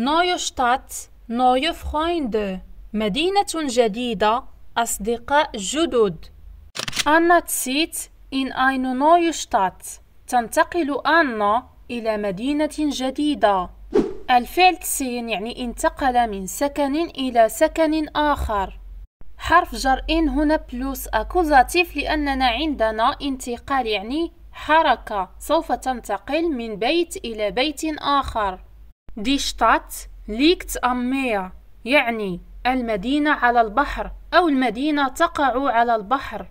Neue شتات neue فخويند مدينة جديدة, أصدقاء جدد. أنا تسيت إن أين neue شتات تنتقل أنا إلى مدينة جديدة. الفعل تسين يعني انتقل من سكن إلى سكن آخر. حرف جر إن هنا بلوس أكوزاتيف لأننا عندنا انتقال يعني حركة سوف تنتقل من بيت إلى بيت آخر دي شتات ليكت أم مير يعني المدينة على البحر أو المدينة تقع على البحر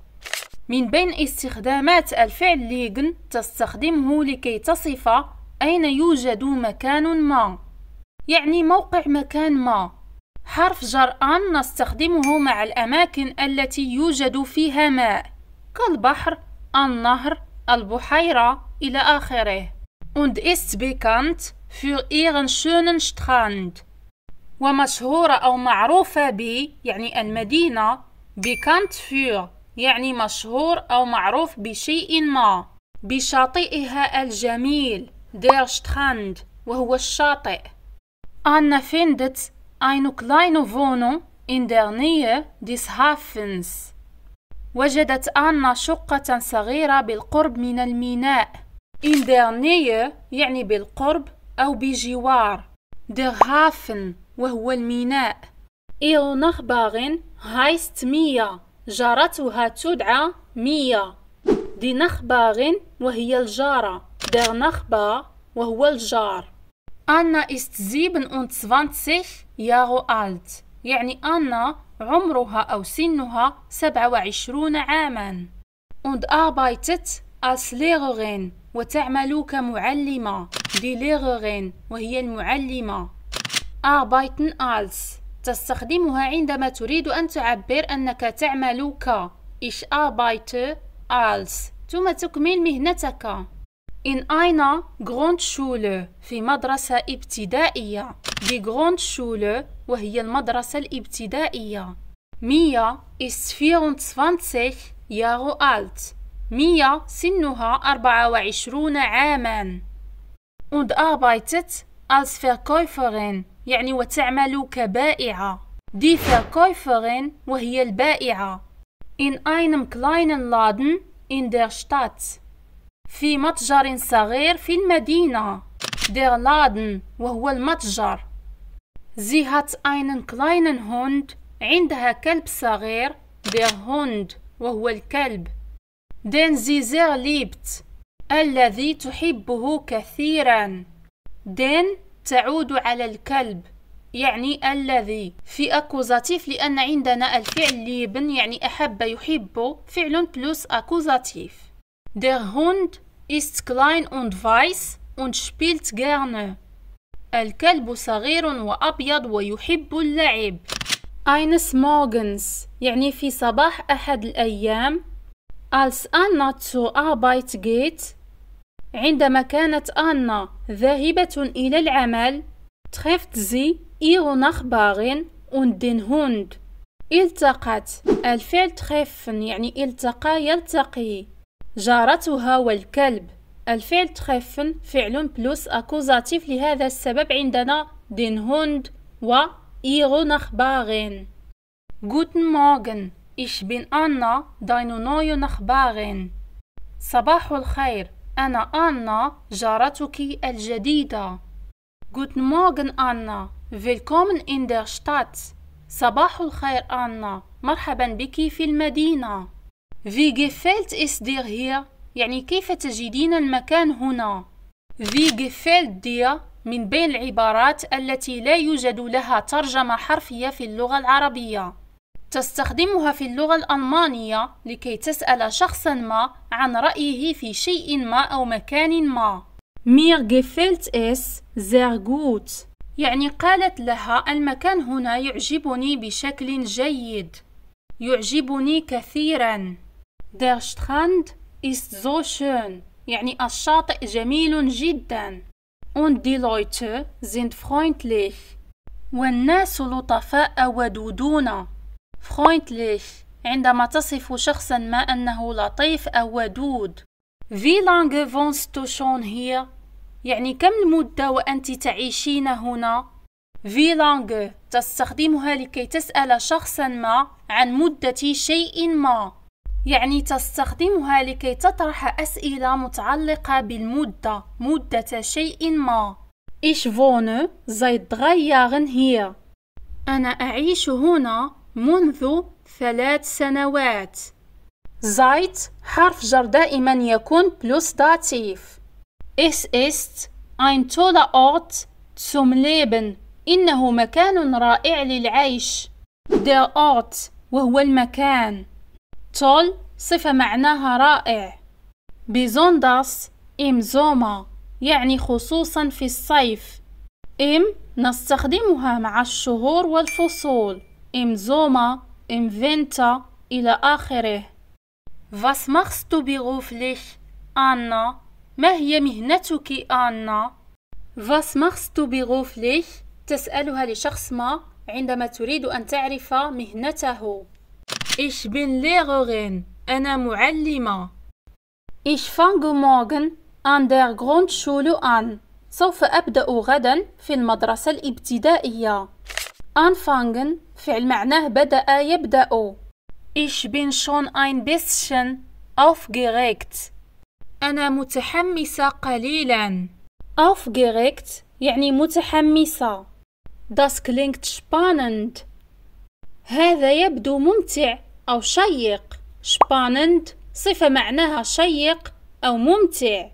من بين استخدامات الفعل ليغن تستخدمه لكي تصف أين يوجد مكان ما يعني موقع مكان ما حرف جر أن نستخدمه مع الأماكن التي يوجد فيها ماء كالبحر النهر البحيرة إلى آخره und ist bekannt für ihren schönen Strand ومشهورة أو معروفة ب يعني المدينة bekannt für يعني مشهور أو معروف بشيء ما بشاطئها الجميل der Strand وهو الشاطئ Anna findet eine kleine Wohnung in der Nähe des Hafens وجدت أنا شقة صغيرة بالقرب من الميناء in der Nähe يعني بالقرب أو بجوار هافن وهو الميناء إيرونخ نخبارن هايست ميا جارتها تدعى ميا دي نخبارن وهي الجارة در نخبا وهو الجار أنا إست زيبن أونت سفانتسيخ ياغو ألت يعني أنا عمرها أو سنها سبعة وعشرون عاما und arbeitet als Lehrerin. وتعمل كمعلمة دي ليغرين وهي المعلمة أربايتن آه، ألس تستخدمها عندما تريد أن تعبر أنك تعمل ك إش أربايت آه، ألس ثم تكمل مهنتك إن أين غروند شول في مدرسة ابتدائية دي غروند شول وهي المدرسة الابتدائية ميا ist 24 يارو ألت ميا سنها 24 عاما und arbeitet als Verkäuferin يعني وتعمل كبائعة die Verkäuferin وهي البائعة in einem kleinen Laden in der Stadt في متجر صغير في المدينة der Laden وهو المتجر sie hat einen kleinen Hund عندها كلب صغير der Hund وهو الكلب Den Zizer ليبت الذي تحبه كثيرا دين تعود على الكلب يعني الذي في أكوزاتيف لأن عندنا الفعل ليبن يعني أحب يحب فعل بلوس أكوزاتيف Der Hund ist klein und weiß und spielt gerne. الكلب صغير وأبيض ويحب اللعب. Eines Morgens يعني في صباح أحد الأيام als Anna zur Arbeit geht عندما كانت آنا ذاهبة إلى العمل trifft sie ihre Nachbarin und den Hund التقت الفعل treffen يعني التقى يلتقي جارتها والكلب الفعل treffen فعل بلوس أكوزاتيف لهذا السبب عندنا den Hund و ihre Nachbarin Guten Morgen Ich bin Anna, deine neue Nachbarin. صباح الخير. أنا أنا جارتك الجديدة. Guten Morgen, Anna. Willkommen in der Stadt. صباح الخير, Anna. مرحبا بك في المدينة. Wie gefällt es dir hier? يعني كيف تجدين المكان هنا؟ Wie gefällt dir من بين العبارات التي لا يوجد لها ترجمة حرفية في اللغة العربية. تستخدمها في اللغة الألمانية لكي تسأل شخصا ما عن رأيه في شيء ما أو مكان ما. Mir gefällt es sehr gut. يعني قالت لها المكان هنا يعجبني بشكل جيد. يعجبني كثيرا. Der Strand ist so schön. يعني الشاطئ جميل جدا. Und die Leute sind freundlich. والناس لطفاء ودودون. freundlich عندما تصف شخصا ما أنه لطيف أو ودود في lange wohnst du schon hier? يعني كم المدة وأنت تعيشين هنا؟ في lange تستخدمها لكي تسأل شخصا ما عن مدة شيء ما يعني تستخدمها لكي تطرح أسئلة متعلقة بالمدة مدة شيء ما Ich wohne seit drei Jahren hier أنا أعيش هنا منذ ثلاث سنوات زايت حرف جر دائما يكون بلس داتيف Es ist ein تولا أوت zum Leben إنه مكان رائع للعيش Der Ort وهو المكان toll صفة معناها رائع besonders im Sommer يعني خصوصا في الصيف im نستخدمها مع الشهور والفصول إمزوما Winter, إلى آخره Was machst du beruflich, Anna? ما هي مهنتك, آنا؟ Was machst du beruflich? تسألها لشخص ما عندما تريد أن تعرف مهنته. Ich bin Lehrerin. أنا معلمة. Ich fange morgen an der Grundschule an. سوف أبدأ غدا في المدرسة الابتدائية. Anfangen الفعل معناه بدأ يبدأ Ich bin schon ein bisschen aufgeregt أنا متحمسة قليلا aufgeregt يعني متحمسة Das klingt spannend هذا يبدو ممتع أو شيق spannend صفة معناها شيق أو ممتع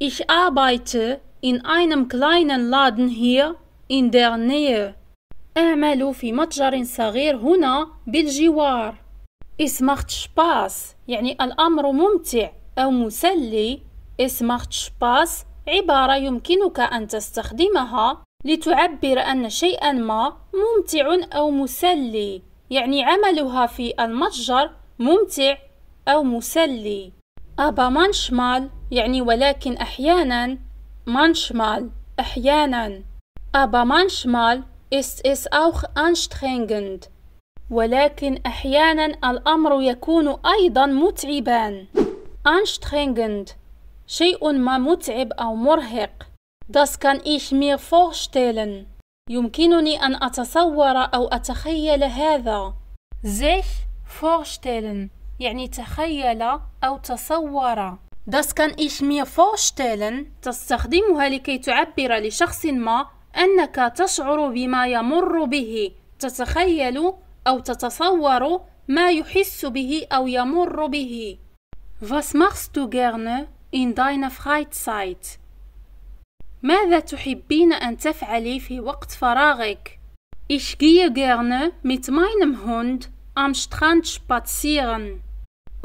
Ich arbeite in einem kleinen Laden hier in der Nähe أعمل في متجر صغير هنا بالجوار. Es macht يعني الأمر ممتع أو مسلي. Es macht عبارة يمكنك أن تستخدمها لتعبر أن شيئا ما ممتع أو مسلي يعني عملها في المتجر ممتع أو مسلي أبا مانشمال يعني ولكن أحيانا مانشمال أحيانا أبا مانشمال Es ist auch anstrengend. ولكن أحيانا الأمر يكون أيضا متعبا. Anstrengend. شيء ما متعب أو مرهق. Das kann ich mir vorstellen. يمكنني أن أتصور أو أتخيل هذا. sich vorstellen يعني تخيل أو تصور. Das kann ich mir vorstellen تستخدمها لكي تعبر لشخص ما أنك تشعر بما يمر به تتخيل أو تتصور ما يحس به أو يمر به Was machst du gerne in deiner Freizeit? ماذا تحبين أن تفعلي في وقت فراغك؟ Ich gehe gerne mit meinem Hund am Strand spazieren.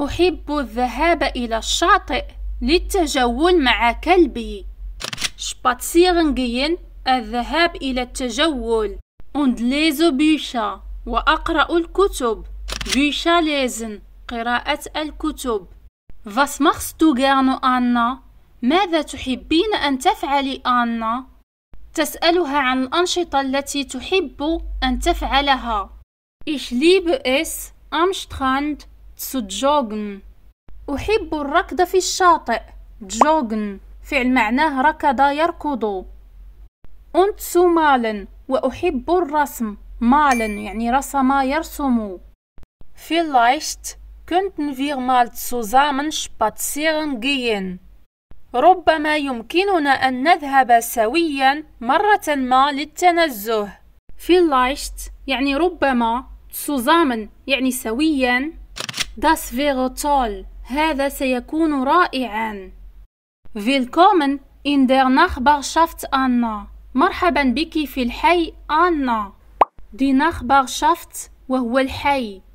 أحب الذهاب إلى الشاطئ للتجول مع كلبي. Spazieren gehen الذهاب إلى التجول und lese Bücher وأقرأ الكتب Bücher lesen قراءة الكتب Was machst du gerne Anna? ماذا تحبين أن تفعلي أنا؟ تسألها عن الأنشطة التي تحب أن تفعلها. Ich liebe es am Strand zu joggen. أحب الركض في الشاطئ. joggen فعل معناه ركض يركض. أنتس مالا وأحب الرسم مالا يعني رسم يرسم Vielleicht könnten wir mal zusammen spazieren gehen. ربما يمكننا أن نذهب سويا مرة ما للتنزه. Vielleicht يعني ربما zusammen يعني سويا. Das wäre toll. هذا سيكون رائعا. Willkommen in der Nachbarschaft Anna. مرحبا بك في الحي آنا دي باغشافت وهو الحي